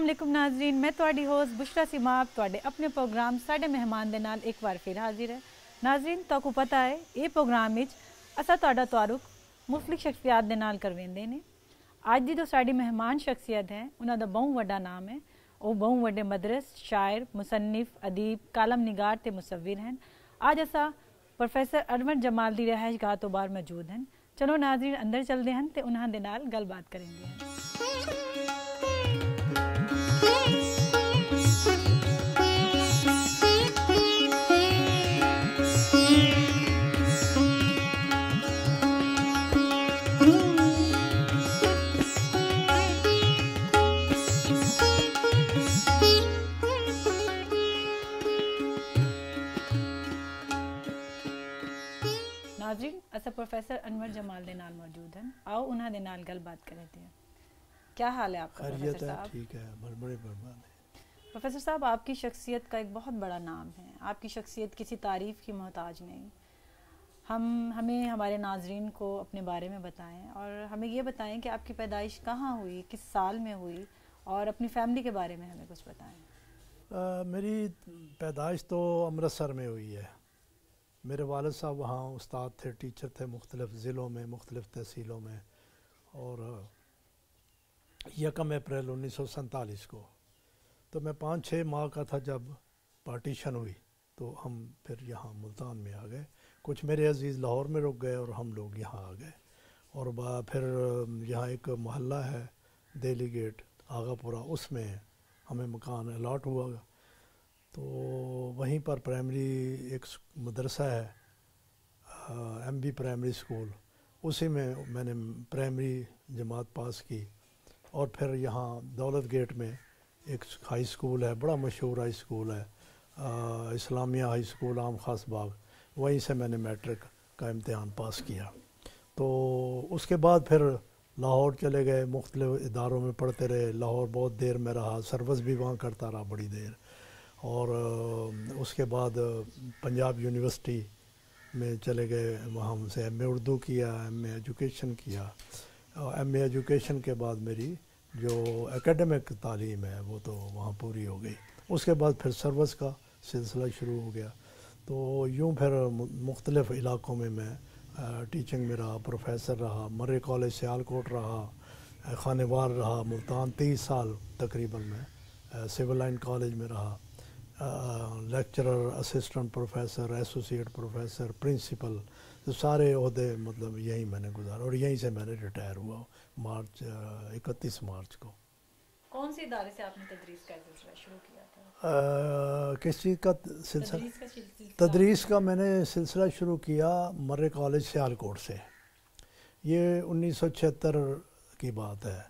ਅਸਲਾਮ ਅਲੈਕੁਮ ਨਾਜ਼ਰੀਨ ਮੈਂ ਤੁਹਾਡੀ ਹੋਸਟ ਬੁਸ਼ਰਾ ਸਿਮਾਬ ਤੁਹਾਡੇ ਆਪਣੇ ਪ੍ਰੋਗਰਾਮ ਸਾਡੇ ਮਹਿਮਾਨ ਦੇ ਨਾਲ ਇੱਕ ਵਾਰ ਫਿਰ ਹਾਜ਼ਰ ਹੈ ਨਾਜ਼ਰੀਨ ਤੁਹਾਨੂੰ ਪਤਾ ਹੈ ਇਹ ਪ੍ਰੋਗਰਾਮ ਵਿੱਚ ਅਸਾਂ ਤੁਹਾਡਾ ਤਾਰੁਕ ਮੁਫਲਿਕ ਸ਼ਖਸੀਅਤ ਦੇ ਨਾਲ ਕਰਵੇਂਦੇ ਨੇ ਅੱਜ ਦੀ ਜੋ ਸਾਡੀ ਮਹਿਮਾਨ ਸ਼ਖਸੀਅਤ ਹੈ ਉਹਨਾਂ ਦਾ ਬਹੁਤ ਵੱਡਾ ਨਾਮ ਹੈ ਉਹ ਬਹੁਤ ਵੱਡੇ ਮਦਰਸ ਸ਼ਾਇਰ ਮੁਸੰਨਿਫ ਅਦੀਬ ਕਾਲਮ ਨਿਗਾਰ ਤੇ ਮੁਸਵਿਰ ਹਨ ਅੱਜ ਅਸਾਂ ਪ੍ਰੋਫੈਸਰ ਅਨਵਰ ਜਮਾਲ ਦੀ ਰਹਿائش ਗਾਹ ਤੋਂ ਬਾਹਰ ਮੌਜੂਦ ਹਨ ਚਲੋ ਨਾਜ਼ਰੀਨ ਅੰਦਰ ਚਲਦੇ ਹਨ ਤੇ ਉਹਨਾਂ ਦੇ ਨਾਲ ਗੱਲਬਾਤ ਕਰਾਂਗੇ ਸਾਹਿਬਾਨ ਜਮਾਲ ਦੇ ਨਾਲ ਮੌਜੂਦ ਹਨ ਆਓ ਉਹਨਾਂ ਦੇ ਨਾਲ ਗੱਲਬਾਤ ਕਰਦੇ ਹਾਂ ਕੀ ਹਾਲ ਹੈ आपका प्रोफेसर साहब ठीक है बड़बड़े बड़बड़े प्रोफेसर साहब आपकी शख्सियत का एक बहुत बड़ा नाम है आपकी शख्सियत किसी तारीफ़ की मोहताज नहीं हम हमें हमारे नाजरीन को अपने बारे में बताएं और हमें ये बताएं कि आपकी पैदाइश कहाँ हुई किस साल में हुई और अपनी फैमिली के बारे में हमें कुछ बताएं आ, मेरी पैदाइश तो अमृतसर में हुई है मेरे वालद साहब वहाँ उस्ताद थे टीचर थे मुख्तलिफ़ ज़िलों में मुख्तलिफ़ तहसीलों में और यकम अप्रैल उन्नीस सौ सैंतालीस को तो मैं पाँच छः माह का था जब पार्टीशन हुई तो हम फिर यहाँ मुल्तान में आ गए कुछ मेरे अजीज़ लाहौर में रुक गए और हम लोग यहाँ आ गए और फिर यहाँ एक महल्ला है दिल्ली गेट आगापुरा उसमें हमें मकान अलाट हुआ तो वहीं पर प्राइमरी एक मदरसा है एम बी प्राइमरी स्कूल उसी में मैंने प्राइमरी जमात पास की और फिर यहाँ दौलत गेट में एक हाई स्कूल है बड़ा मशहूर हाई स्कूल है इस्लामिया हाई स्कूल आम खास बाग वहीं से मैंने मैट्रिक का इम्तहान पास किया तो उसके बाद फिर लाहौर चले गए मुख्तलिफ़ इदारों में पढ़ते रहे लाहौर बहुत देर में रहा सर्विस भी वहाँ करता रहा बड़ी देर और उसके बाद पंजाब यूनिवर्सिटी में चले गए वहाँ हमसे एम उर्दू किया एम एजुकेशन किया एम एजुकेशन के बाद मेरी जो एकेडमिक तालीम है वो तो वहाँ पूरी हो गई उसके बाद फिर सर्विस का सिलसिला शुरू हो गया तो यूँ फिर मुख्तलिफ़ इलाक़ों में मैं टीचिंग में रहा प्रोफेसर रहा मर्र कॉलेज सियालकोट रहा खानवार रहा मुल्तान तीस साल तकरीबन मैं सिविल लाइन कॉलेज में रहा lecturer assistant professor associate professor principal तो सारे अहदे मतलब यहीं मैंने गुजारा और यहीं से मैंने रिटायर हुआ मार्च uh, इकतीस मार्च को कौन से इदारे से आपने तदरीस का सिलसिला शुरू किया था uh, किस चीज़ का सिलसिला तदरीस, का मैंने सिलसिला शुरू किया मर्रे कॉलेज सियालकोट से ये छिहत्तर की बात है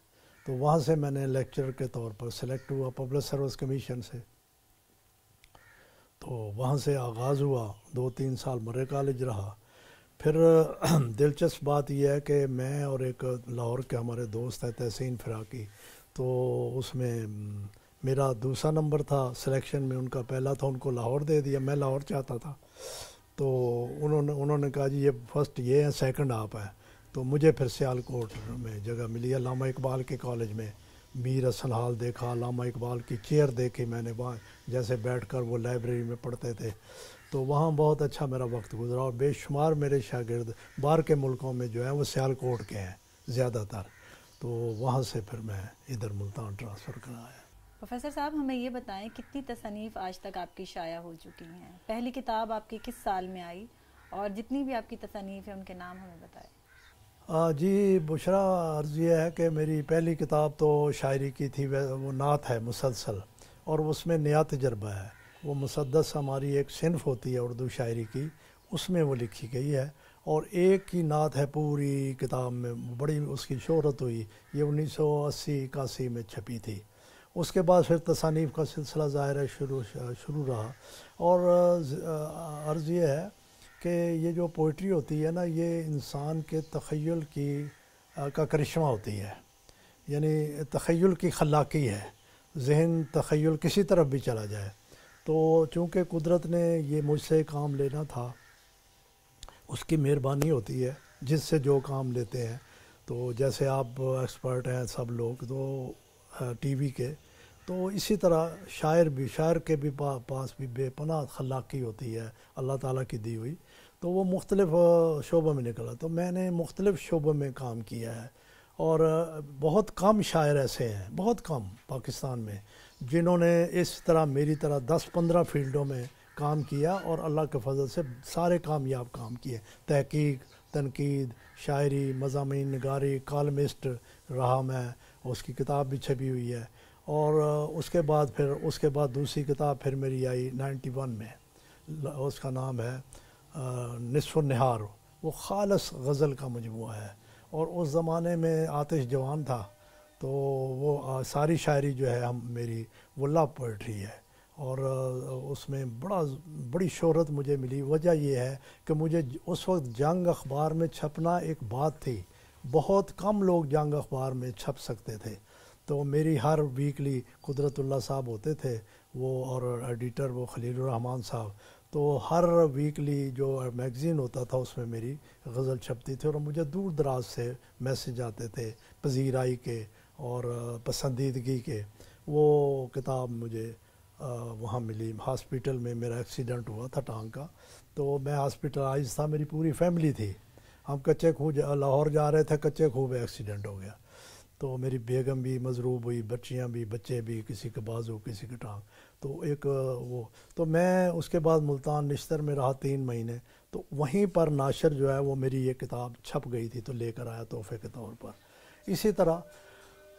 तो वहाँ से मैंने लेक्चर के तौर पर सेलेक्ट हुआ पब्लिक सर्विस कमीशन से तो वहाँ से आगाज़ हुआ दो तीन साल मरे कॉलेज रहा फिर दिलचस्प बात यह है कि मैं और एक लाहौर के हमारे दोस्त हैं तहसीन फिराकी तो उसमें मेरा दूसरा नंबर था सिलेक्शन में उनका पहला था उनको लाहौर दे दिया मैं लाहौर चाहता था तो उन्होंने उन्होंने कहा जी ये फर्स्ट ये है सेकंड आप है तो मुझे फिर सियालकोट में जगह मिली है लामा इकबाल के कॉलेज में मीर असलहाल देखा लामा इकबाल की चेयर देखी मैंने वहाँ जैसे बैठकर वो लाइब्रेरी में पढ़ते थे तो वहाँ बहुत अच्छा मेरा वक्त गुजरा और बेशुमार मेरे शागिर्द बाहर के मुल्कों में जो है वो सियालकोट के हैं ज़्यादातर तो वहाँ से फिर मैं इधर मुल्तान ट्रांसफ़र कराया प्रोफेसर साहब हमें ये बताएं कितनी तसनीफ़ आज तक आपकी शाया हो चुकी हैं पहली किताब आपकी किस साल में आई और जितनी भी आपकी तसनीफ़ है उनके नाम हमें बताएं जी बुशरा अर्ज़ यह है कि मेरी पहली किताब तो शायरी की थी वो नात है मुसलसल और उसमें नया तजर्बा है वो मुसदस हमारी एक सिनफ होती है उर्दू शायरी की उसमें वो लिखी गई है और एक की नात है पूरी किताब में बड़ी उसकी शहरत हुई ये उन्नीस सौ अस्सी इक्यासी में छपी थी उसके बाद फिर तसानीफ का सिलसिला ज़ाहिर है शुरू शुरू रहा और अर्ज़ यह है कि ये जो पोइट्री होती है ना ये इंसान के तखयल की आ, का करिश्मा होती है यानी तखयल की खलाकी है जहन तखयल किसी तरफ भी चला जाए तो चूँकि कुदरत ने ये मुझसे काम लेना था उसकी मेहरबानी होती है जिससे जो काम लेते हैं तो जैसे आप एक्सपर्ट हैं सब लोग तो टीवी के तो इसी तरह शायर भी शायर के भी पा, पास भी बेपनाह खलाकी होती है अल्लाह ताला की दी हुई तो वो मुख्तलिफ शोबों में निकला तो मैंने मुख्तलिफ शोबों में काम किया है और बहुत कम शायर ऐसे हैं बहुत कम पाकिस्तान में जिन्होंने इस तरह मेरी तरह दस पंद्रह फील्डों में काम किया और अल्लाह के फजल से सारे कामयाब काम किए तहकीक तनकीद शायरी मजामी नगारी कॉलमिस्ट रहा मैं उसकी किताब भी छपी हुई है और उसके बाद फिर उसके बाद दूसरी किताब फिर मेरी आई नाइन्टी वन में उसका नाम है नसफ़ नहार वो ख़ालस गज़ल का मजमू है और उस ज़माने में आतिश जवान था तो वो आ, सारी शायरी जो है हम मेरी वो लव पोइट्री है और उसमें बड़ा बड़ी शहरत मुझे मिली वजह यह है कि मुझे उस वक्त जंग अखबार में छपना एक बात थी बहुत कम लोग जंग अखबार में छप सकते थे तो मेरी हर वीकली कुदरतुल्ला साहब होते थे वो और एडिटर वो खलील रहमान साहब तो हर वीकली जो मैगज़ीन होता था उसमें मेरी गज़ल छपती थी और मुझे दूर दराज से मैसेज आते थे पजीराई के और पसंदीदगी के वो किताब मुझे वहाँ मिली हॉस्पिटल में मेरा एक्सीडेंट हुआ था टांग का तो मैं हॉस्पिटलाइज था मेरी पूरी फैमिली थी हम कच्चे खूह लाहौर जा रहे थे कच्चे खूह में एक्सीडेंट हो गया तो मेरी बेगम भी मजरूब हुई बच्चियाँ भी बच्चे भी किसी के बाजू किसी के टांग तो एक वो तो मैं उसके बाद मुल्तान निश्तर में रहा तीन महीने तो वहीं पर नाशर जो है वो मेरी ये किताब छप गई थी तो लेकर आया तोहफे के तौर पर इसी तरह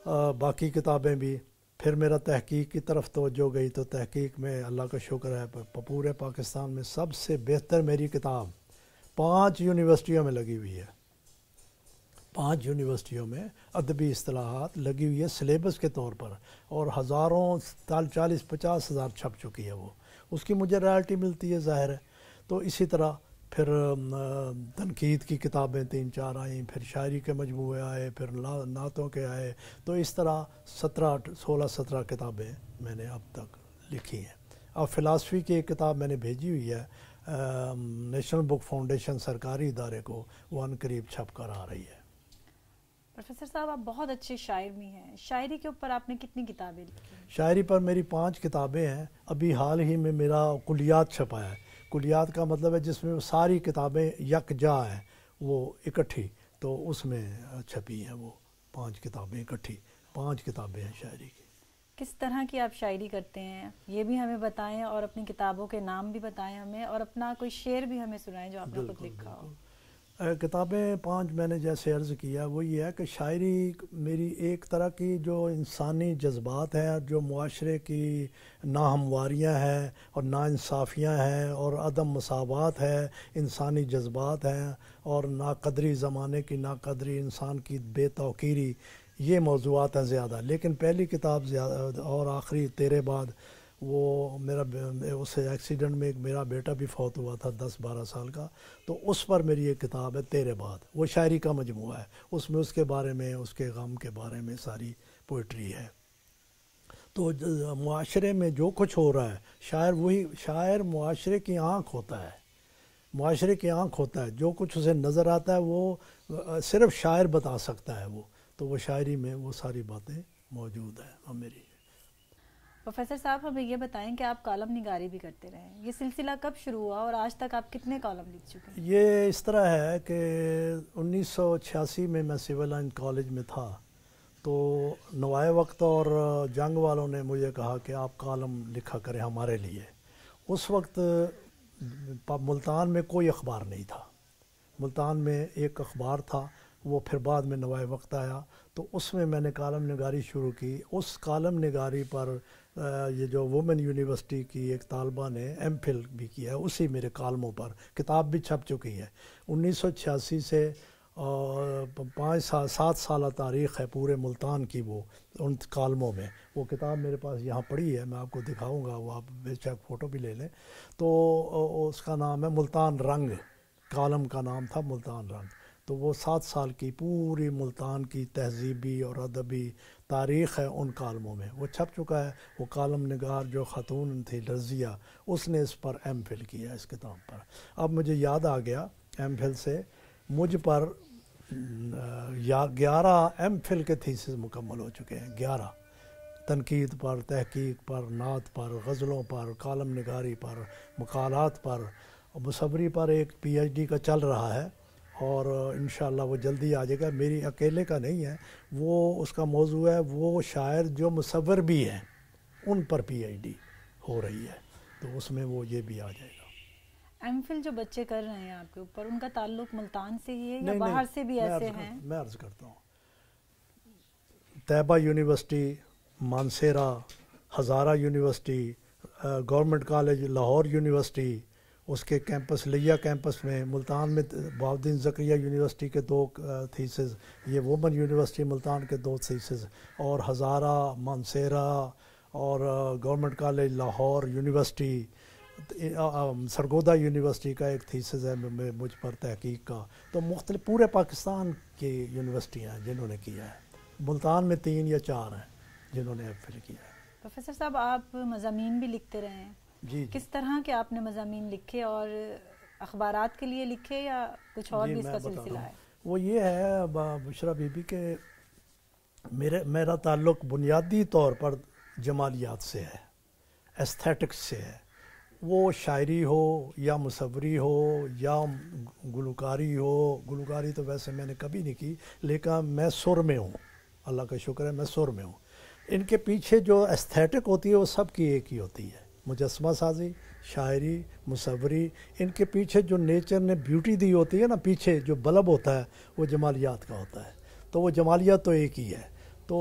आ, बाकी किताबें भी फिर मेरा तहकीक की तरफ तोज्जो गई तो तहकीक में अल्लाह का शुक्र है पूरे पाकिस्तान में सबसे बेहतर मेरी किताब पांच यूनिवर्सिटियों में लगी हुई है पांच यूनिवर्सिटियों में अदबी असलाहत लगी हुई है सिलेबस के तौर पर और हज़ारों साल चालीस पचास हज़ार छप चुकी है वो उसकी मुझे रॉयल्टी मिलती है ज़ाहिर है तो इसी तरह फिर तनकीद की किताबें तीन चार आईं फिर शायरी के मजमू आए फिर नातों के आए तो इस तरह सत्रह सोलह सत्रह किताबें मैंने अब तक लिखी हैं अब फ़िलासफ़ी की एक किताब मैंने भेजी हुई है नेशनल बुक फाउंडेशन सरकारी इदारे को वन करीब छप कर आ रही है प्रोफेसर साहब आप बहुत अच्छे शायर भी हैं शायरी के ऊपर आपने कितनी किताबें लिखी शायरी पर मेरी पांच किताबें हैं अभी हाल ही में मेरा कुलियात छपा है कुलियात का मतलब है जिसमें सारी किताबें यकजा हैं वो इकट्ठी तो उसमें छपी हैं वो पांच किताबें इकट्ठी पांच किताबें हैं शायरी की किस तरह की आप शायरी करते हैं ये भी हमें बताएं और अपनी किताबों के नाम भी बताएं हमें और अपना कोई शेर भी हमें सुनाएं जो आपने खुद लिखा हो किताबें पांच मैंने जैसे अर्ज़ किया वो ये है कि शायरी मेरी एक तरह की जो इंसानी जज्बात हैं जो माशरे की नाहमवारियाँ हैं और नासाफियाँ हैं और अदम मसावत है इंसानी जज्बात हैं और नाकदरी ज़माने की नाकदरी इंसान की बेतौकीरी ये मौजूद हैं ज़्यादा लेकिन पहली किताब और आखिरी तेरे बाद वो मेरा उस एक्सीडेंट में एक मेरा बेटा भी फौत हुआ था दस बारह साल का तो उस पर मेरी एक किताब है तेरे बाद वो शायरी का मजमू है उसमें उसके बारे में उसके गम के बारे में सारी पोइट्री है तो माशरे में जो कुछ हो रहा है शायर वही शायर माशरे की आँख होता है माशरे की आँख होता है जो कुछ उसे नज़र आता है वो सिर्फ शायर बता सकता है वो तो वो शायरी में वो सारी बातें मौजूद हैं मेरी प्रोफेसर साहब हमें ये बताएं कि आप कॉलम निगारी भी करते रहे ये सिलसिला कब शुरू हुआ और आज तक आप कितने कॉलम लिख चुके हैं ये इस तरह है कि 1986 में मैं सिविल लाइन कॉलेज में था तो नवाए वक्त और जंग वालों ने मुझे कहा कि आप कॉलम लिखा करें हमारे लिए उस वक्त मुल्तान में कोई अखबार नहीं था मुल्तान में एक अखबार था वो फिर बाद में नवाए वक्त आया तो उसमें मैंने कालम नगारी शुरू की उस कालम नगारी पर ये जो वुमेन यूनिवर्सिटी की एक तालबा ने एम फिल भी किया है उसी मेरे कालमों पर किताब भी छप चुकी है छियासी से और पाँच साल सात साल तारीख़ है पूरे मुल्तान की वो उन कालमों में वो किताब मेरे पास यहाँ पड़ी है मैं आपको दिखाऊंगा वो आप बेचक फ़ोटो भी ले लें तो उसका नाम है मुल्तान रंग कालम का नाम था मुल्तान रंग तो वो सात साल की पूरी मुल्तान की तहजीबी और अदबी तारीख़ है उन कालमों में वो छप चुका है वो कालम नगार जो ख़तून थी लर्जिया उसने इस पर एम फिल किया इस किताब पर अब मुझे याद आ गया एम फिल से मुझ पर या ग्यारह एम फिल के थीस मुकम्मल हो चुके हैं ग्यारह तनकीद पर तहकीक पर नात पर गज़लों पर कालम नगारी पर मकालत पर मुसवरी पर एक डी का चल रहा है और इन वो जल्दी आ जाएगा मेरी अकेले का नहीं है वो उसका मौजू है वो शायर जो मुसवर भी हैं उन पर पीएचडी हो रही है तो उसमें वो ये भी आ जाएगा एम फिल जो बच्चे कर रहे हैं आपके ऊपर उनका ताल्लुक मुल्तान से ही है या बाहर से भी ऐसे हैं मैं अर्ज़ करता हूँ Taiba university Mansehra Hazara university government college Lahore university उसके कैंपस लिया कैंपस में मुल्तान में बाउद्दीन जक्रिया यूनिवर्सिटी के दो थीसेस uh, ये वुमेन यूनिवर्सिटी मुल्तान के दो थीसेस और हज़ारा मानसेरा और government uh, college Lahore university Sargodha university का एक थीसेस है मुझ पर तहकीक का तो मुख्तल पूरे पाकिस्तान की यूनिवर्सिटियाँ हैं जिन्होंने किया है मुल्तान में तीन या चार हैं जिन्होंने फिल किया है प्रोफेसर साहब आप मजामी भी लिखते रहे हैं जी किस तरह के आपने मजामी लिखे और अखबार के लिए लिखे या कुछ और भी इसका सिलसिला है वो ये है बुशरा बीबी के मेरे मेरा ताल्लुक बुनियादी तौर पर जमालियात से है एस्थेटिक्स से है वो शायरी हो या मुसवरी हो या गुलकारी हो गुलकारी तो वैसे मैंने कभी नहीं की लेकिन मैं सुर में हूँ अल्लाह का शुक्र है मैं सुर में हूँ इनके पीछे जो एस्थेटिक होती है वो सब की एक ही होती है मुजस्मा साजी शायरी मुसवरी इनके पीछे जो नेचर ने ब्यूटी दी होती है ना पीछे जो बल्ब होता है वो जमालियात का होता है तो वो जमालियात तो एक ही है तो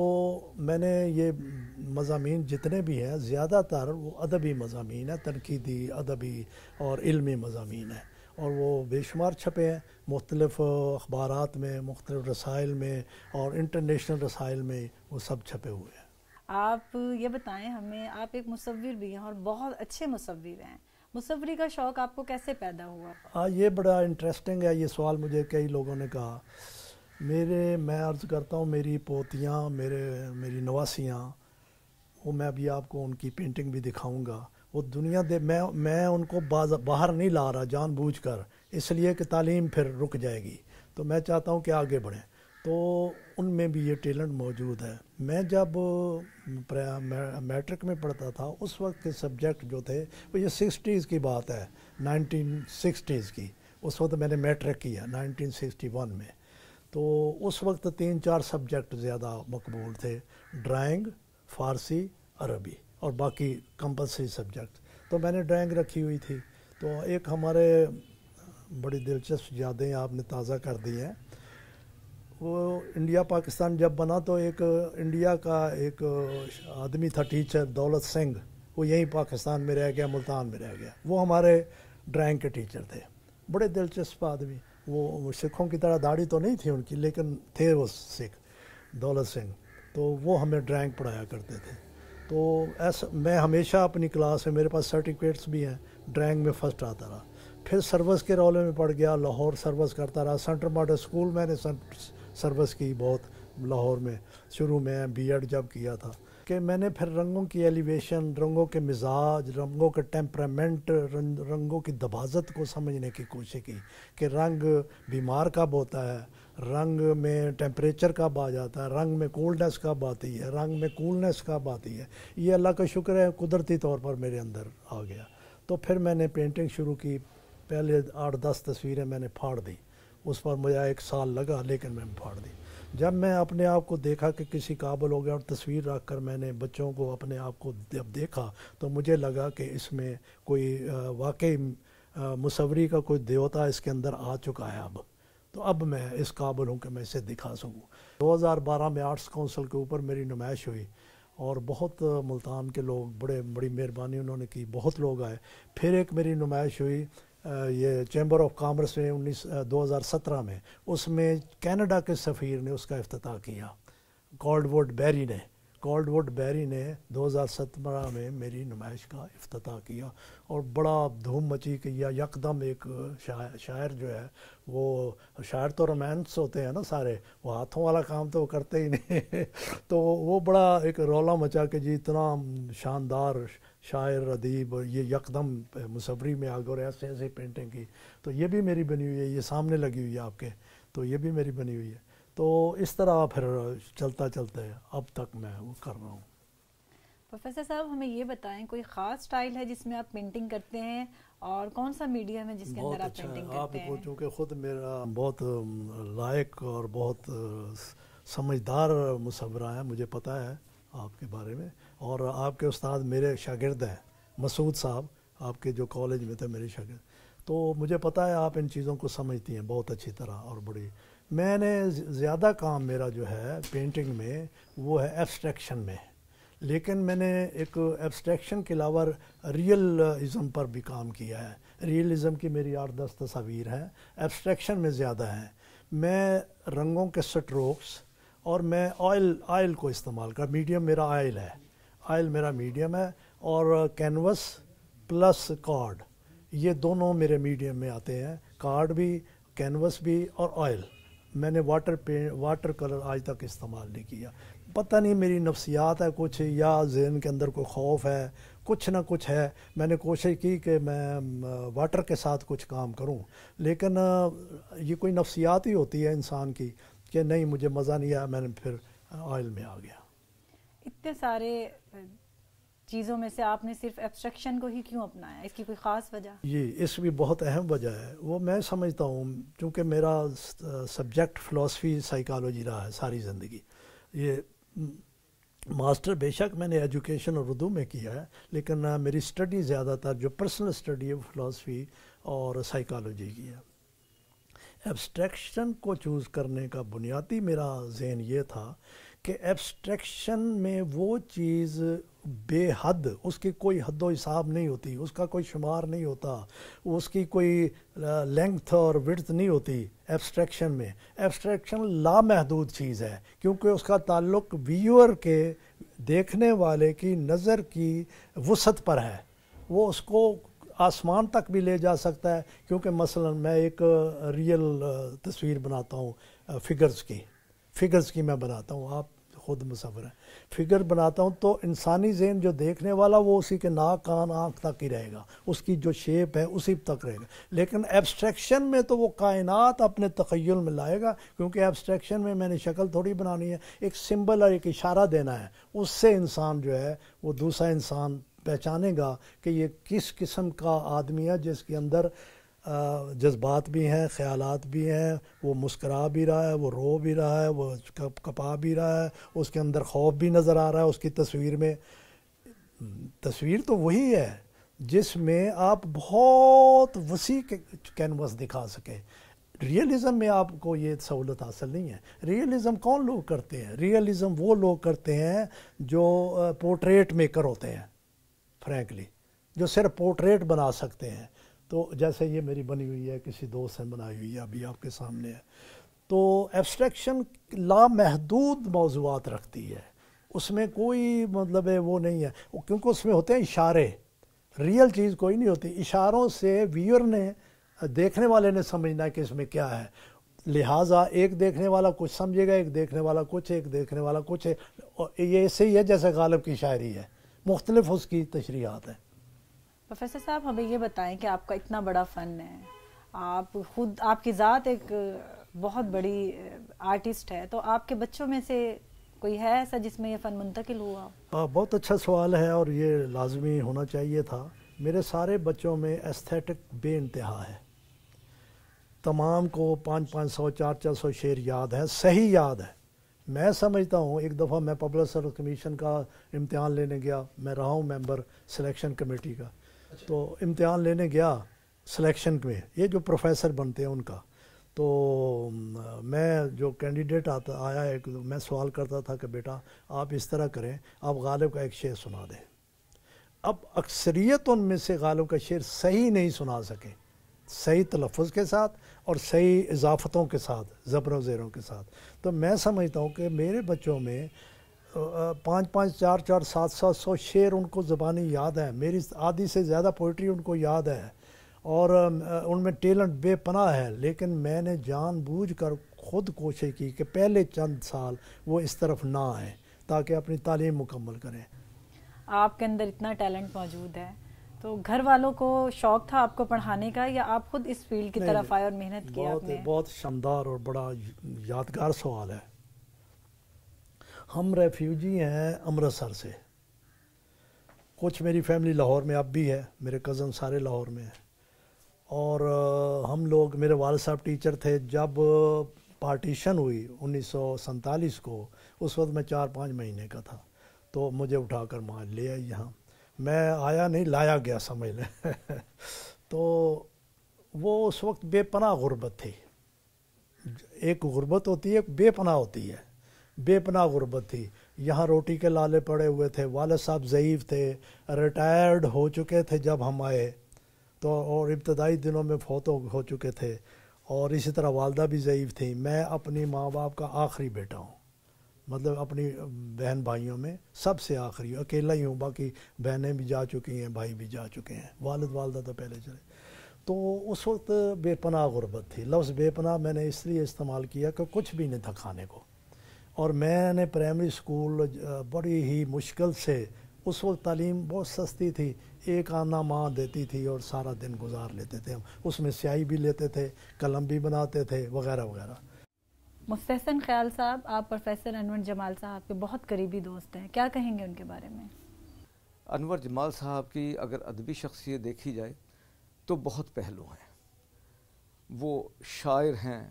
मैंने ये मजामी जितने भी हैं ज़्यादातर वो अदबी मजामी है तनकीदी अदबी और इलमी मजामी है और वो बेशुमार छपे हैं मुख्तलफ़ अखबार में मुख्तलिफ़ रसाइल में और इंटरनेशनल रसाइल में वो सब छपे हुए हैं आप ये बताएं हमें आप एक मुसविर भी हैं और बहुत अच्छे मुसविर हैं मुसवरी का शौक आपको कैसे पैदा हुआ हाँ ये बड़ा इंटरेस्टिंग है ये सवाल मुझे कई लोगों ने कहा मेरे मैं अर्ज़ करता हूँ मेरी पोतियाँ मेरे मेरी नवासियाँ वो मैं अभी आपको उनकी पेंटिंग भी दिखाऊंगा वो दुनिया दे मैं मैं उनको बाहर नहीं ला रहा जानबूझकर इसलिए कि तालीम फिर रुक जाएगी तो मैं चाहता हूँ कि आगे बढ़ें तो उनमें भी ये टैलेंट मौजूद है मैं जब मैट्रिक में पढ़ता था उस वक्त के सब्जेक्ट जो थे वो ये सिक्सटीज़ की बात है नाइनटीन सिक्सटीज़ की उस वक्त मैंने मैट्रिक किया नाइनटीन सिक्सटी वन में तो उस वक्त तीन चार सब्जेक्ट ज़्यादा मकबूल थे ड्राइंग फारसी अरबी और बाकी कंपलसरी सब्जेक्ट तो मैंने ड्राइंग रखी हुई थी तो एक हमारे बड़ी दिलचस्प यादें आपने ताज़ा कर दी हैं वो इंडिया पाकिस्तान जब बना तो एक इंडिया का एक आदमी था टीचर दौलत सिंह वो यहीं पाकिस्तान में रह गया मुल्तान में रह गया वो हमारे ड्राइंग के टीचर थे बड़े दिलचस्प आदमी वो सिखों की तरह दाढ़ी तो नहीं थी उनकी लेकिन थे वो सिख दौलत सिंह तो वो हमें ड्राइंग पढ़ाया करते थे तो ऐसा मैं हमेशा अपनी क्लास में मेरे पास सर्टिफिकेट्स भी हैं ड्राइंग में फ़र्स्ट आता रहा फिर सर्विस के रोले में पड़ गया लाहौर सर्विस करता रहा सेंटर मॉडल स्कूल मैंने सर्विस की बहुत लाहौर में शुरू में बीएड जब किया था कि मैंने फिर रंगों की एलिवेशन रंगों के मिजाज रंगों के टेम्परामेंट रंगों की दबाजत को समझने की कोशिश की कि रंग बीमार कब होता है रंग में टेम्परेचर कब आ जाता है रंग में कोल्डनेस कब आती है रंग में कूलनेस कब आती है ये अल्लाह का शुक्र है कुदरती तौर पर मेरे अंदर आ गया तो फिर मैंने पेंटिंग शुरू की पहले आठ दस तस्वीरें मैंने फाड़ दी उस पर मुझे एक साल लगा लेकिन मैं फाड़ दी जब मैं अपने आप को देखा कि किसी काबल हो गया और तस्वीर रख कर मैंने बच्चों को अपने आप को जब देखा तो मुझे लगा कि इसमें कोई वाकई मुसवरी का कोई देवता इसके अंदर आ चुका है अब तो अब मैं इस काबल हूँ कि मैं इसे दिखा सकूँ 2012 में आर्ट्स काउंसिल के ऊपर मेरी नुमाइश हुई और बहुत मुल्तान के लोग बड़े बड़ी मेहरबानी उन्होंने की बहुत लोग आए फिर एक मेरी नुमाइश हुई ये चैम्बर ऑफ कामर्स में उन्नीस दो हज़ार सत्रह में उसमें कनाडा के सफ़ीर ने उसका अफ्ताह किया कॉल्डवुड बैरी ने कॉल्डवुड बैरी ने 2017 में मेरी नुमाइश का अफ्ताह किया और बड़ा धूम मची कि या यकदम एक शायर शायर जो है वो शायर तो रोमांस होते हैं ना सारे वो हाथों वाला काम तो करते ही नहीं तो वो बड़ा एक रौला मचा कि जी इतना शानदार शायर अदीब और ये यकदम मुसवरी में आ गए और ऐसे ऐसे पेंटिंग की तो ये भी मेरी बनी हुई है ये सामने लगी हुई है आपके तो ये भी मेरी बनी हुई है तो इस तरह फिर चलता चलते अब तक मैं वो कर रहा हूँ प्रोफेसर साहब हमें ये बताएं कोई ख़ास स्टाइल है जिसमें आप पेंटिंग करते हैं और कौन सा मीडियम है जिसके अंदर आप अच्छा पेंटिंग करते हैं चूँकि ख़ुद मेरा बहुत लायक और बहुत समझदार मुसवरा है मुझे पता है आपके बारे में और आपके उस्ताद मेरे शागिर्द हैं मसूद साहब आपके जो कॉलेज में थे मेरे शागिर्द तो मुझे पता है आप इन चीज़ों को समझती हैं बहुत अच्छी तरह और बड़ी मैंने ज़्यादा काम मेरा जो है पेंटिंग में वो है एब्स्ट्रैक्शन में लेकिन मैंने एक एब्स्ट्रैक्शन के अलावा रियलिज़म पर भी काम किया है रियलिज़म की मेरी आठ दस तस्वीर हैं एब्स्ट्रैक्शन में ज़्यादा हैं मैं रंगों के स्ट्रोक्स और मैं ऑयल ऑयल को इस्तेमाल कर मीडियम मेरा ऑयल है आयल मेरा मीडियम है और कैनवस प्लस कार्ड ये दोनों मेरे मीडियम में आते हैं कार्ड भी कैनवस भी और ऑयल मैंने वाटर पे वाटर कलर आज तक इस्तेमाल नहीं किया पता नहीं मेरी नफ्सियात है कुछ या जहन के अंदर कोई खौफ है कुछ ना कुछ है मैंने कोशिश की कि मैं वाटर के साथ कुछ काम करूं लेकिन ये कोई नफ्सियात ही होती है इंसान की कि नहीं मुझे मज़ा नहीं आया मैंने फिर ऑयल में आ गया इतने सारे चीज़ों में से आपने सिर्फ एब्सट्रैक्शन को ही क्यों अपनाया इसकी कोई ख़ास वजह जी इसकी बहुत अहम वजह है वो मैं समझता हूँ क्योंकि मेरा सब्जेक्ट फ़िलासफ़ी साइकालोजी रहा है सारी ज़िंदगी ये मास्टर बेशक मैंने एजुकेशन और उर्दू में किया है लेकिन मेरी स्टडी ज़्यादातर जो पर्सनल स्टडी है फ़िलासफ़ी और साइकोलॉजी की है एब्स्ट्रैक्शन को चूज़ करने का बुनियादी मेरा जहन ये था कि एब्स्ट्रैक्शन में वो चीज़ बेहद उसकी कोई हद हिसाब नहीं होती उसका कोई शुमार नहीं होता उसकी कोई लेंथ और विड्थ नहीं होती एब्स्ट्रैक्शन में एब्स्ट्रैक्शन लामहदूद चीज़ है क्योंकि उसका ताल्लुक व्यूअर के देखने वाले की नज़र की वसत पर है वो उसको आसमान तक भी ले जा सकता है क्योंकि मसलन मैं एक रियल तस्वीर बनाता हूँ फिगर्स की फिगर्स की मैं बनाता हूँ आप खुद मुसवर है फिगर बनाता हूँ तो इंसानी जहन जो देखने वाला वो उसी के नाक कान आँख तक ही रहेगा उसकी जो शेप है उसी तक रहेगा लेकिन एब्स्ट्रैक्शन में तो वो कायनात अपने तखयल में लाएगा क्योंकि एब्स्ट्रैक्शन में मैंने शक्ल थोड़ी बनानी है एक सिंबल और एक इशारा देना है उससे इंसान जो है वो दूसरा इंसान पहचानेगा कि ये किस किस्म का आदमी है जिसके अंदर जज्बात भी हैं ख्यालात भी हैं वो मुस्करा भी रहा है वो रो भी रहा है वो कप, कपा भी रहा है उसके अंदर खौफ भी नज़र आ रहा है उसकी तस्वीर में तस्वीर तो वही है जिसमें आप बहुत वसी कैनवस दिखा सकें रियलिज़म में आपको ये सहूलत हासिल नहीं है रियलिज़म कौन लोग करते हैं रियलिज्म वो लोग करते हैं जो पोर्ट्रेट मेकर होते हैं फ्रेंकली जो सिर्फ पोर्ट्रेट बना सकते हैं तो जैसे ये मेरी बनी हुई है किसी दोस्त ने बनाई हुई है अभी आपके सामने है तो एब्स्ट्रैक्शन लामहदूद मौजूद रखती है उसमें कोई मतलब है वो नहीं है क्योंकि उसमें होते हैं इशारे रियल चीज़ कोई नहीं होती इशारों से व्यूअर ने देखने वाले ने समझना है कि इसमें क्या है लिहाजा एक देखने वाला कुछ समझेगा एक देखने वाला कुछ एक देखने वाला कुछ है और ये ऐसे ही है जैसे गालिब की शायरी है मुख्तलिफ उसकी तशरीहत हैं प्रोफेसर साहब हमें ये बताएं कि आपका इतना बड़ा फ़न है आप खुद आपकी ज़ात एक बहुत बड़ी आर्टिस्ट है तो आपके बच्चों में से कोई है ऐसा जिसमें ये फ़न मुंतकिल हुआ आ, बहुत अच्छा सवाल है और ये लाजमी होना चाहिए था मेरे सारे बच्चों में एस्थेटिक बे इंतहा है तमाम को पाँच पाँच सौ चार चार सौ शेर याद है सही याद है मैं समझता हूँ एक दफ़ा मैं पब्लिक सर्विस कमीशन का इम्तहान लेने गया मैं रहा हूँ मेंबर सिलेक्शन कमेटी का तो इम्तहान लेने गया सिलेक्शन में ये जो प्रोफेसर बनते हैं उनका तो मैं जो कैंडिडेट आता आया एक मैं सवाल करता था कि बेटा आप इस तरह करें आप गालिब का एक शेर सुना दें अब अक्सरियत उनमें से गालिब का शेर सही नहीं सुना सके सही तलफ़ के साथ और सही इजाफ़तों के साथ ज़बरों ज़ेरों के साथ तो मैं समझता हूँ कि मेरे बच्चों में पाँच पाँच चार चार सात सात सौ शेर उनको ज़बानी याद है मेरी आधी से ज़्यादा पोइट्री उनको याद है और उनमें टैलेंट बेपनाह है लेकिन मैंने जानबूझकर ख़ुद कोशिश की कि पहले चंद साल वो इस तरफ ना आए ताकि अपनी तालीम मुकम्मल करें आपके अंदर इतना टैलेंट मौजूद है तो घर वालों को शौक था आपको पढ़ाने का या आप खुद इस फील्ड की तरफ आए और मेहनत की बहुत, बहुत शानदार और बड़ा यादगार सवाल है हम रेफ्यूजी हैं अमृतसर से कुछ मेरी फैमिली लाहौर में अब भी है मेरे कज़न सारे लाहौर में हैं और हम लोग मेरे वाल साहब टीचर थे जब पार्टीशन हुई उन्नीस को उस वक्त मैं चार पाँच महीने का था तो मुझे उठा कर ले आई यहाँ मैं आया नहीं लाया गया समझ लें तो वो उस वक्त बेपनाह गुरबत थी एक गुर्बत होती है एक बेपनाह होती है बेपना गुरबत थी यहाँ रोटी के लाले पड़े हुए थे वाले साहब ज़यीफ़ थे रिटायर्ड हो चुके थे जब हम आए तो और इब्तदाई दिनों में फोत हो चुके थे और इसी तरह वालदा भी ज़यीफ़ थी मैं अपनी माँ बाप का आखिरी बेटा हूँ मतलब अपनी बहन भाइयों में सबसे आखिरी अकेला ही हूँ बाकी बहनें भी जा चुकी हैं भाई भी जा चुके हैं वालद वालदा तो पहले चले तो उस वक्त बेपनाह गुरबत थी लफ्ज़ बेपनाह मैंने इसलिए इस्तेमाल किया कि कुछ भी नहीं था खाने को और मैंने प्राइमरी स्कूल बड़ी ही मुश्किल से उस वक्त तालीम बहुत सस्ती थी एक आना माँ देती थी और सारा दिन गुजार लेते थे हम उसमें स्याही भी लेते थे कलम भी बनाते थे वगैरह वगैरह मुस्तहसन ख्याल साहब आप प्रोफेसर अनवर जमाल साहब के बहुत करीबी दोस्त हैं क्या कहेंगे उनके बारे में अनवर जमाल साहब की अगर अदबी शख्सियत देखी जाए तो बहुत पहलू हैं वो शायर हैं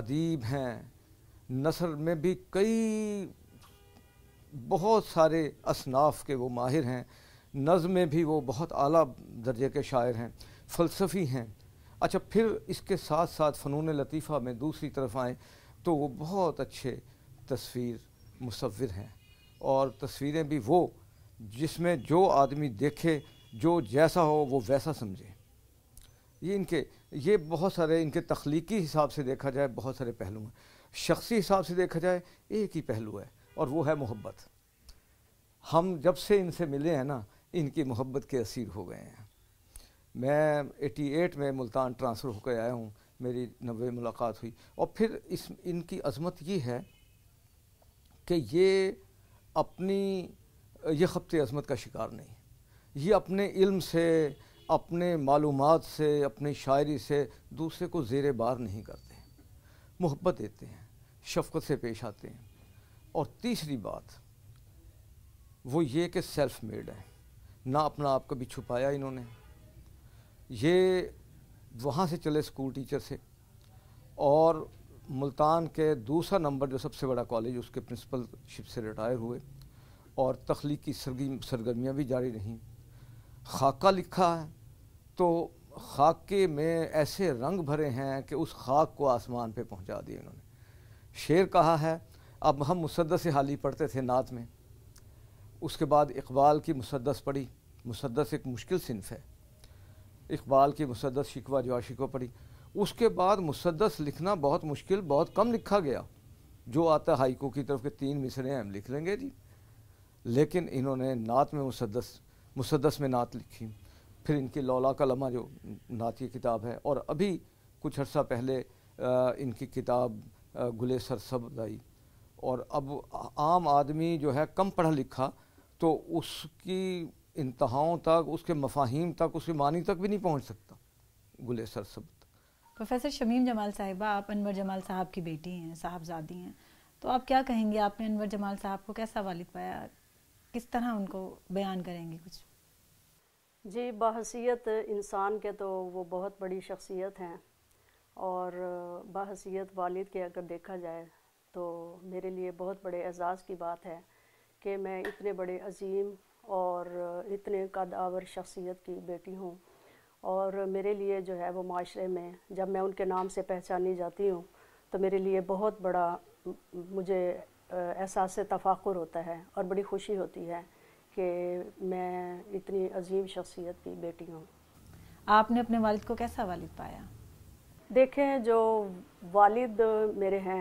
अदीब हैं नसर में भी कई बहुत सारे असनाफ के वो माहिर हैं नज़ में भी वो बहुत अली दर्जे के शायर हैं फ़लसफ़ी हैं अच्छा फिर इसके साथ साथ फ़नून लतीफ़ा में दूसरी तरफ आएँ तो वो बहुत अच्छे तस्वीर मुसविर हैं और तस्वीरें भी वो जिसमें जो आदमी देखे जो जैसा हो वो वैसा समझे ये इनके ये बहुत सारे इनके तख्लीकी हिसाब से देखा जाए बहुत सारे पहलू हैं शख्सी हिसाब से देखा जाए एक ही पहलू है और वो है मोहब्बत हम जब से इनसे मिले हैं ना इनकी मोहब्बत के असीर हो गए हैं मैं 88 में मुल्तान ट्रांसफ़र होकर आया हूँ मेरी नबे मुलाकात हुई और फिर इस इनकी अजमत ये है कि ये अपनी ये खपत अजमत का शिकार नहीं ये अपने इल्म से अपने मालूम से अपनी शायरी से दूसरे को जेर बार नहीं करते मोहब्बत देते हैं शफकत से पेश आते हैं और तीसरी बात वो ये कि सेल्फ मेड है ना अपना आप कभी छुपाया इन्होंने ये वहाँ से चले स्कूल टीचर से और मुल्तान के दूसरा नंबर जो सबसे बड़ा कॉलेज उसके प्रिंसिपलशिप से रिटायर हुए और तख्लीकी सरगर्मियाँ भी जारी रहीं खाका लिखा है तो खाके में ऐसे रंग भरे हैं कि उस खाक को आसमान पे पहुंचा दिए इन्होंने शेर कहा है अब हम मुसदस हाली पढ़ते थे नात में उसके बाद इकबाल की मुसदस पढ़ी मुसदस एक मुश्किल सिनफ है इकबाल की मुसदस शिकवा जो आशिको पढ़ी उसके बाद मुसदस लिखना बहुत मुश्किल बहुत कम लिखा गया जो आता हाइको की तरफ के तीन मिसरे हम लिख लेंगे जी लेकिन इन्होंने नात में मुसदस मुसदस में नात लिखी फिर इनकी लौला का लमा जो नात की किताब है और अभी कुछ अर्सा पहले आ, इनकी किताब गुले सब लाई और अब आम आदमी जो है कम पढ़ा लिखा तो उसकी इंतहाओं तक उसके मफाहिम तक उसके मानी तक भी नहीं पहुंच सकता गुले सब प्रोफेसर शमीम जमाल साहिबा आप अनवर जमाल साहब की बेटी हैं साहबजादी हैं तो आप क्या कहेंगे आपने अनवर जमाल साहब को कैसा वालिद पाया किस तरह उनको बयान करेंगे कुछ जी बहसीत इंसान के तो वो बहुत बड़ी शख्सियत हैं और बहसीत वालिद के अगर देखा जाए तो मेरे लिए बहुत बड़े एजाज़ की बात है कि मैं इतने बड़े अजीम और इतने कदावर शख्सियत की बेटी हूँ और मेरे लिए जो है वो माशरे में जब मैं उनके नाम से पहचानी जाती हूँ तो मेरे लिए बहुत बड़ा मुझे एहसास तफाकुर होता है और बड़ी खुशी होती है कि मैं इतनी अजीम शख्सियत की बेटी हूँ आपने अपने वालिद को कैसा वालिद पाया देखें जो वालिद मेरे हैं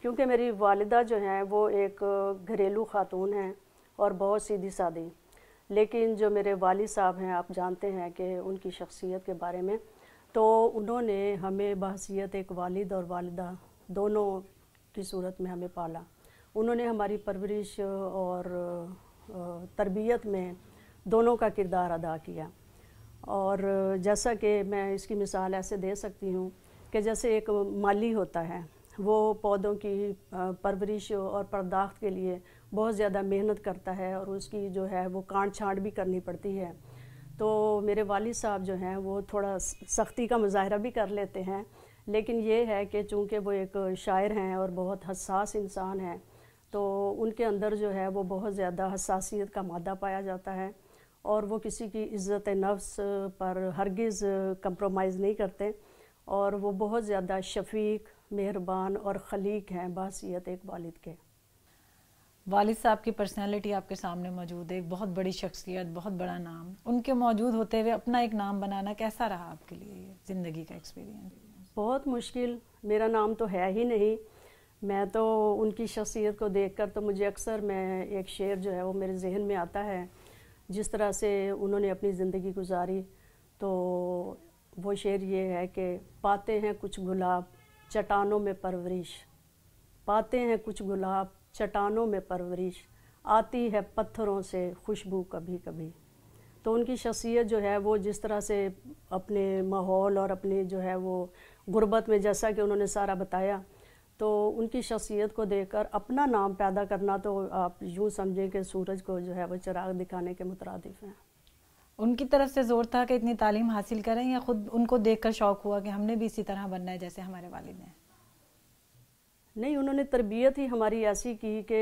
क्योंकि मेरी वालदा जो हैं वो एक घरेलू ख़ातून हैं और बहुत सीधी सादी लेकिन जो मेरे वालिद साहब हैं आप जानते हैं कि उनकी शख्सियत के बारे में तो उन्होंने हमें बहसीत एक वालिद और वालदा दोनों की सूरत में हमें पाला उन्होंने हमारी परवरिश और तरबियत में दोनों का किरदार अदा किया और जैसा कि मैं इसकी मिसाल ऐसे दे सकती हूँ कि जैसे एक माली होता है वो पौधों की परवरिश और पर्दाख्त के लिए बहुत ज़्यादा मेहनत करता है और उसकी जो है वो काट छाँट भी करनी पड़ती है तो मेरे वाली साहब जो हैं वो थोड़ा सख्ती का मुजाहरा भी कर लेते हैं लेकिन ये है कि चूँकि वो एक शायर हैं और बहुत हसास इंसान हैं तो उनके अंदर जो है वो बहुत ज़्यादा हसासीत का मादा पाया जाता है और वो किसी की इज़्ज़त नफ्स पर हरगिज़ कंप्रोमाइज़ नहीं करते और वो बहुत ज़्यादा शफीक मेहरबान और खलीक हैं बासीत एक वालिद के वालिद साहब की पर्सनालिटी आपके सामने मौजूद है एक बहुत बड़ी शख्सियत बहुत बड़ा नाम उनके मौजूद होते हुए अपना एक नाम बनाना कैसा रहा आपके लिए ज़िंदगी का एक्सपीरियंस बहुत मुश्किल मेरा नाम तो है ही नहीं मैं तो उनकी शख्सियत को देखकर तो मुझे अक्सर मैं एक शेर जो है वो मेरे जहन में आता है जिस तरह से उन्होंने अपनी ज़िंदगी गुजारी तो वो शेर ये है कि पाते हैं कुछ गुलाब चट्टानों में परवरिश पाते हैं कुछ गुलाब चटानों में परवरिश आती है पत्थरों से खुशबू कभी कभी तो उनकी शख्सियत जो है वो जिस तरह से अपने माहौल और अपने जो है वो गुर्बत में जैसा कि उन्होंने सारा बताया तो उनकी शख्सियत को देखकर अपना नाम पैदा करना तो आप यूँ समझें कि सूरज को जो है वो चिराग दिखाने के मुतरद हैं उनकी तरफ से ज़ोर था कि इतनी तालीम हासिल करें या ख़ुद उनको देख कर शौक़ हुआ कि हमने भी इसी तरह बनना है जैसे हमारे वालिद हैं नहीं उन्होंने तरबियत ही हमारी ऐसी की कि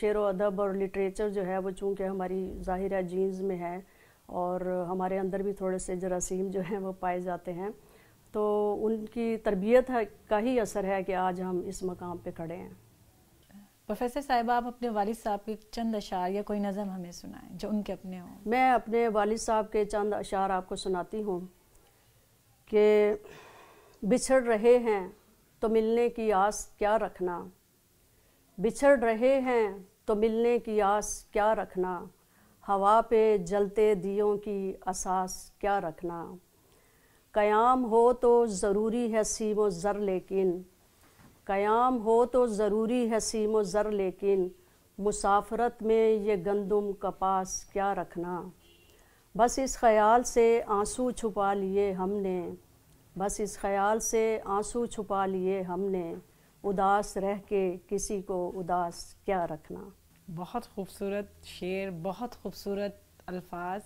शेर व अदब और लिटरेचर जो है वो चूँकि हमारी ज़ाहिर है जीन्स में है और हमारे अंदर भी थोड़े से जरासीम जो हैं वो पाए जाते हैं तो उनकी तरबियत का ही असर है कि आज हम इस मकाम पे खड़े हैं प्रोफेसर साहब आप अपने वालिद साहब के चंद अशार या कोई नज़म हमें सुनाएं जो उनके अपने हों मैं अपने वालिद साहब के चंद अशार आपको सुनाती हूँ कि बिछड़ रहे हैं तो मिलने की आस क्या रखना बिछड़ रहे हैं तो मिलने की आस क्या रखना हवा पे जलते दियों की असास क्या रखना क़याम हो तो ज़रूरी है सीम व ज़र लेकिन क़याम हो तो ज़रूरी है सीम व ज़र लेकिन मुसाफरत में ये गंदम कपास क्या रखना बस इस ख्याल से आंसू छुपा लिए हमने बस इस ख्याल से आंसू छुपा लिए हमने उदास रह के किसी को उदास क्या रखना बहुत खूबसूरत शेर बहुत खूबसूरत अल्फाज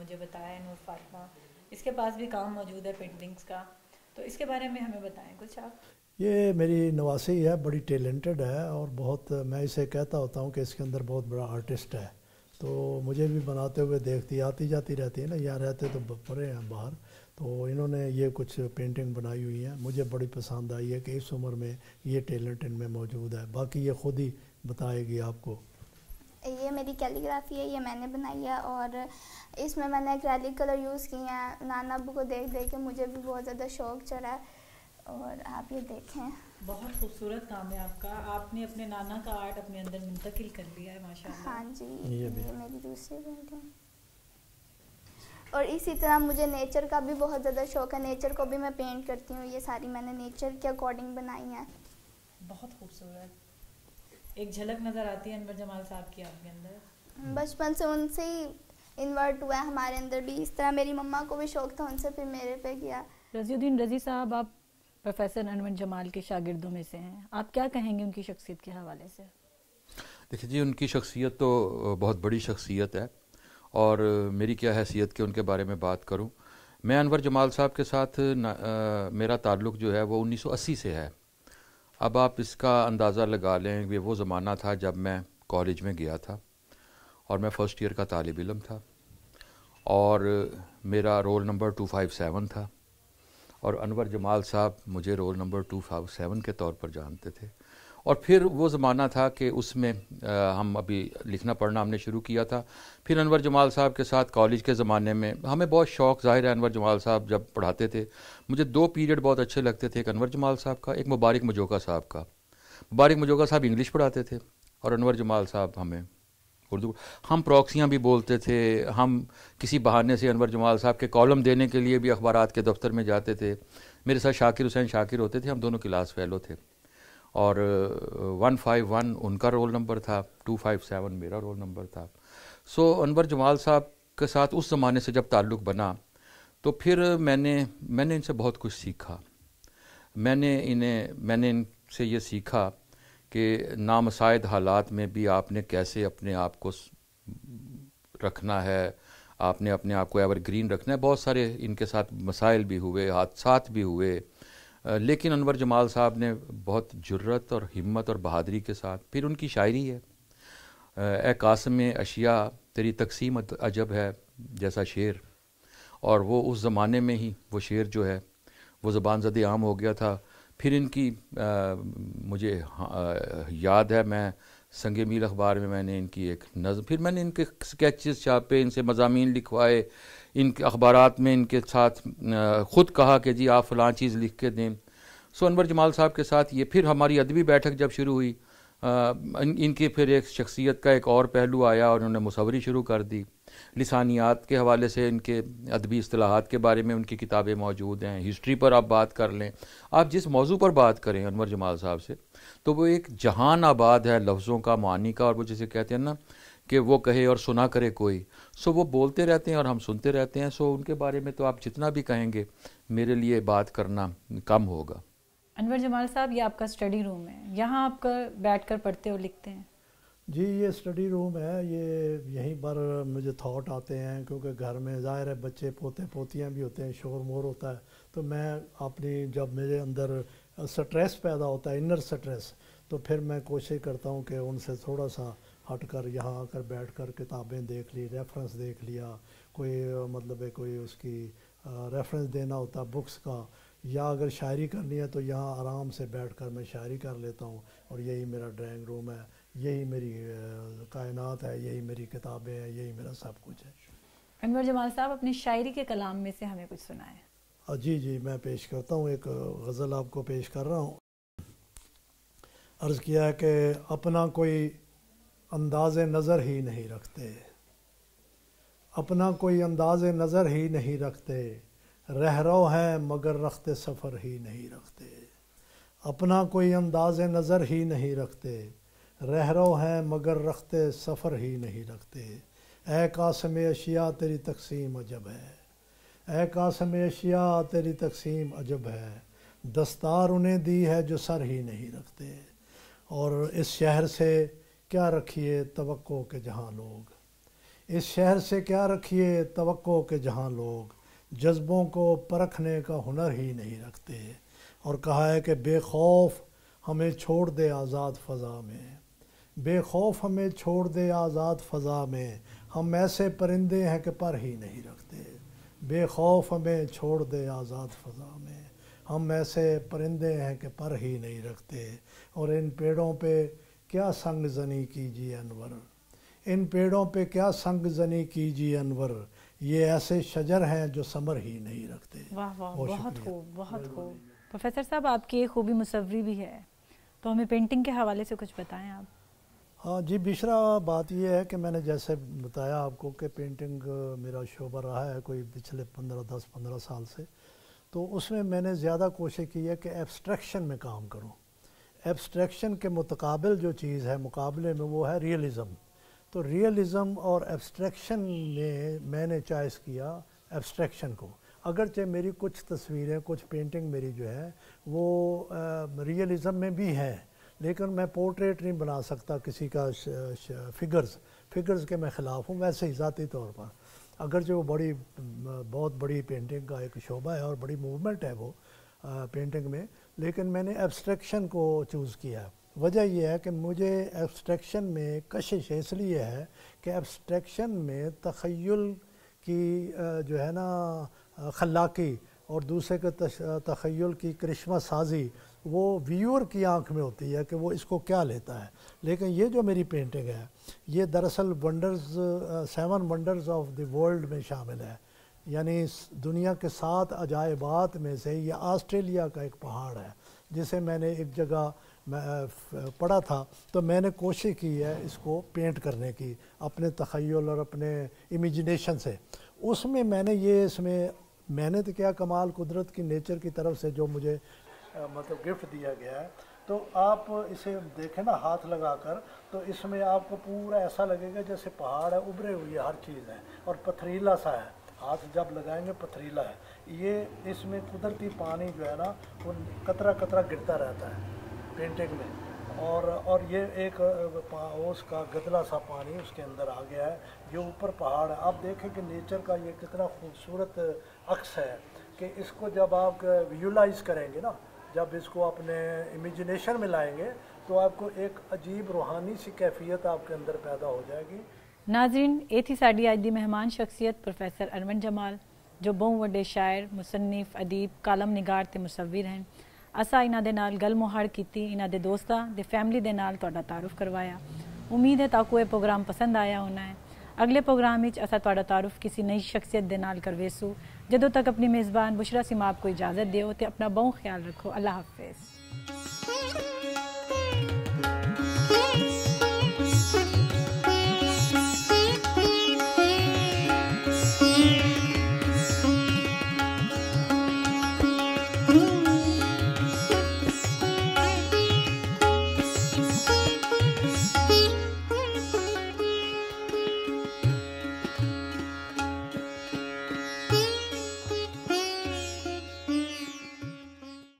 मुझे बताया नूर फातिमा इसके पास भी काम मौजूद है पेंटिंग्स का तो इसके बारे में हमें बताएं कुछ आप ये मेरी नवासी है बड़ी टैलेंटेड है और बहुत मैं इसे कहता होता हूँ कि इसके अंदर बहुत बड़ा आर्टिस्ट है तो मुझे भी बनाते हुए देखती आती जाती रहती है ना यहाँ रहते तो परे हैं बाहर तो इन्होंने ये कुछ पेंटिंग बनाई हुई है मुझे बड़ी पसंद आई है कि इस उम्र में ये टैलेंट इनमें मौजूद है बाकी ये खुद ही बताएगी आपको ये मेरी कैलीग्राफी है ये मैंने बनाई है और इसमें मैंने एक कलर यूज़ किए हैं नाना अबू को देख देख के मुझे भी बहुत ज़्यादा शौक चढ़ा है और आप ये देखें बहुत खूबसूरत काम है आपका आपने अपने नाना का आर्ट अपने अंदर मुंतकिल कर लिया है माशाल्लाह हाँ जी ये, ये मेरी दूसरी पेंटिंग और इसी तरह मुझे नेचर का भी बहुत ज़्यादा शौक है नेचर को भी मैं पेंट करती हूँ ये सारी मैंने नेचर के अकॉर्डिंग बनाई है बहुत खूबसूरत एक झलक नज़र आती है अनवर जमाल साहब की आपके अंदर हम्म, बचपन से उनसे ही इन्वर्ट हुआ है हमारे अंदर भी इस तरह मेरी मम्मा को भी शौक था उनसे फिर मेरे पे किया रजीउद्दीन रजी साहब आप प्रोफेसर अनवर जमाल के शागिर्दों में से हैं आप क्या कहेंगे उनकी शख्सियत के हवाले से देखिए जी उनकी शख्सियत तो बहुत बड़ी शख्सियत है और मेरी क्या हैसियत के उनके बारे में बात करूं मैं अनवर जमाल साहब के साथ न, आ, मेरा ताल्लुक जो है वो 1980 से है अब आप इसका अंदाज़ा लगा लें कि वो ज़माना था जब मैं कॉलेज में गया था और मैं फ़र्स्ट ईयर का तालब इलम था और मेरा roll number two five seven था और अनवर जमाल साहब मुझे roll number two five seven के तौर पर जानते थे और फिर वो ज़माना था कि उसमें हम अभी लिखना पढ़ना हमने शुरू किया था फिर अनवर जमाल साहब के साथ कॉलेज के ज़माने में हमें बहुत शौक़ ज़ाहिर है अनवर जमाल साहब जब पढ़ाते थे मुझे दो पीरियड बहुत अच्छे लगते थे एक अनवर जमाल साहब का एक मुबारक मजोका साहब का मुबारक मजोका साहब इंग्लिश पढ़ाते थे और अनवर जमाल साहब हमें उर्दू हम प्रॉक्सियाँ भी बोलते थे हम किसी बहाने से अनवर जमाल साहब के कॉलम देने के लिए भी अखबार के दफ्तर में जाते थे मेरे साथ शाकिर हुसैन शाकिर होते थे हम दोनों क्लास फैलो थे और वन फाइव वन उनका रोल नंबर था टू फाइव सेवन मेरा रोल नंबर था सो अनवर जमाल साहब के साथ उस ज़माने से जब ताल्लुक़ बना तो फिर मैंने मैंने इनसे बहुत कुछ सीखा मैंने इन्हें मैंने इनसे ये सीखा कि नामसायद हालात में भी आपने कैसे अपने आप को रखना है आपने अपने आप को एवरग्रीन रखना है बहुत सारे इनके साथ मसाइल भी हुए हादसा भी हुए लेकिन अनवर जमाल साहब ने बहुत जुर्रत और हिम्मत और बहादरी के साथ फिर उनकी शायरी है ए कासम अशिया तेरी तकसीम अजब है जैसा शेर और वो उस ज़माने में ही वो शेर जो है वो ज़बान जदी आम हो गया था फिर इनकी आ, मुझे आ, हाँ, याद है मैं संग मीर अखबार में मैंने इनकी एक नज़म फिर मैंने इनके स्केचेस छापे इनसे मजामी लिखवाए इन अखबार में इनके साथ ख़ुद कहा कि जी आप फलां चीज़ लिख के दें सो अनवर जमाल साहब के साथ ये फिर हमारी अदबी बैठक जब शुरू हुई आ, इन, इनकी फिर एक शख्सियत का एक और पहलू आया और उन्होंने मुसवरी शुरू कर दी लसानियात के हवाले से इनके अदबी असलाहत के बारे में उनकी किताबें मौजूद हैं हिस्ट्री पर आप बात कर लें आप जिस मौजू पर बात करें अनवर जमाल साहब से तो वो एक जहान आबाद है लफ्ज़ों का मानी का और वो जिसे कहते हैं ना कि वो कहे और सुना करे कोई सो वो बोलते रहते हैं और हम सुनते रहते हैं सो उनके बारे में तो आप जितना भी कहेंगे मेरे लिए बात करना कम होगा अनवर जमाल साहब ये आपका स्टडी रूम है यहाँ आप बैठ कर पढ़ते और लिखते हैं जी ये स्टडी रूम है ये यहीं पर मुझे थॉट आते हैं क्योंकि घर में ज़ाहिर है बच्चे पोते पोतियाँ भी होते हैं शोर मोर होता है तो मैं अपनी जब मेरे अंदर स्ट्रेस पैदा होता है इनर स्ट्रेस तो फिर मैं कोशिश करता हूँ कि उनसे थोड़ा सा हट कर यहाँ आकर बैठ कर किताबें देख ली रेफरेंस देख लिया कोई मतलब है कोई उसकी रेफरेंस देना होता बुक्स का या अगर शायरी करनी है तो यहाँ आराम से बैठ कर मैं शायरी कर लेता हूँ और यही मेरा ड्राइंग रूम है यही मेरी कायनात है यही मेरी किताबें हैं यही मेरा सब कुछ है अनवर जमाल साहब अपनी शायरी के कलाम में से हमें कुछ सुनाएं जी जी मैं पेश करता हूँ एक गज़ल आपको पेश कर रहा हूँ अर्ज़ किया है कि अपना कोई अंदाज नज़र ही नहीं रखते अपना कोई अंदाज नज़र ही नहीं रखते रह रो हैं मगर रखते सफ़र ही नहीं रखते अपना कोई अंदाज नज़र ही नहीं रखते रह रो हैं मगर रखते सफ़र ही नहीं रखते ए कासम अशिया तेरी तकसीम अजब है ए कासम अशिया तेरी तकसीम अजब है दस्तार उन्हें दी है जो सर ही नहीं रखते और इस शहर से क्या रखिए तवक्को के जहाँ लोग इस शहर से क्या रखिए तवक्को के जहाँ लोग जज्बों को परखने का हुनर ही नहीं रखते और कहा है कि बेखौफ हमें छोड़ दे आज़ाद फ़ज़ा में बेखौफ हमें छोड़ दे आज़ाद फ़ज़ा में हम ऐसे परिंदे हैं कि पर ही नहीं रखते बेखौफ हमें छोड़ दे आज़ाद फ़ज़ा में हम ऐसे परिंदे हैं कि पर ही नहीं रखते और इन पेड़ों पे क्या संग जनी कीजिए अनवर इन पेड़ों पे क्या संग जनी कीजिए अनवर ये ऐसे शजर हैं जो समर ही नहीं रखते वाह वाह बहुत खूब बहुत खूब प्रोफेसर साहब आपकी खूबी मुसवरी भी है तो हमें पेंटिंग के हवाले से कुछ बताएं आप हाँ जी बिशरा बात यह है कि मैंने जैसे बताया आपको कि पेंटिंग मेरा शोबा रहा है कोई पिछले पंद्रह दस पंद्रह साल से तो उसमें मैंने ज़्यादा कोशिश की है कि एब्स्ट्रैक्शन में काम करूँ एब्स्ट्रैक्शन के मुतकाबल जो चीज़ है मुकाबले में वो है रियलिज़म तो रियलिज़म और एब्स्ट्रैक्शन में मैंने चॉइस किया एब्स्ट्रैक्शन को अगरचे मेरी कुछ तस्वीरें कुछ पेंटिंग मेरी जो है वो रियलिज़म में भी हैं लेकिन मैं पोर्ट्रेट नहीं बना सकता किसी का श, श, फिगर्स फिगर्स के मैं ख़िलाफ़ हूँ वैसे ही ज़ाती तौर पर अगर जो बड़ी बहुत बड़ी पेंटिंग का एक शोबा है और बड़ी मूवमेंट है वो आ, पेंटिंग में लेकिन मैंने एब्स्ट्रैक्शन को चूज़ किया वजह यह है कि मुझे एब्स्ट्रैक्शन में कशिश इसलिए है कि एब्स्ट्रैक्शन में तखयल की जो है ना खलाकी और दूसरे के तखयल की करिश्मा साजी वो व्यूअर की आंख में होती है कि वो इसको क्या लेता है लेकिन ये जो मेरी पेंटिंग है ये दरअसल wonders seven wonders of the world में शामिल है यानी दुनिया के सात अजायबात में से ये ऑस्ट्रेलिया का एक पहाड़ है जिसे मैंने एक जगह पढ़ा था तो मैंने कोशिश की है इसको पेंट करने की अपने तखयल और अपने इमेजिनेशन से उसमें मैंने ये इसमें मैंने तो क्या कमाल कुदरत की नेचर की तरफ से जो मुझे मतलब गिफ्ट दिया गया है तो आप इसे देखें ना हाथ लगाकर तो इसमें आपको पूरा ऐसा लगेगा जैसे पहाड़ है उभरे हुए हर चीज़ है और पथरीला सा है हाथ जब लगाएंगे पथरीला है ये इसमें कुदरती पानी जो है ना वो कतरा कतरा गिरता रहता है पेंटिंग में और और ये एक ओस का गदला सा पानी उसके अंदर आ गया है जो ऊपर पहाड़ है आप देखें कि नेचर का ये कितना खूबसूरत अक्स है कि इसको जब आप व्यूलाइज करेंगे ना जब इसको अपने इमेजिनेशन में लाएंगे तो आपको एक अजीब रूहानी सी कैफियत आपके अंदर पैदा हो जाएगी नाजरीन ये थी साड़ी आज की मेहमान शख्सियत प्रोफेसर अरवन जमाल जो बहु वे शायर मुसन्फ अदीब कलम निगार ते मुसविर हैं असा इन्हों के नाल गल मुहाड़ की इन्हों के दोस्तों फैमिली के नाल तारुफ करवाया उम्मीद है ताको ये प्रोग्राम पसंद आया होना है अगले प्रोग्राम असा असाड़ा तारुफ किसी नई शख्सियत के नाल करवेसू जदों तक अपनी मेज़बान बुशरा सिमा को इजाज़त दो तो अपना बहुत ख्याल रखो अल्लाह हाफिज़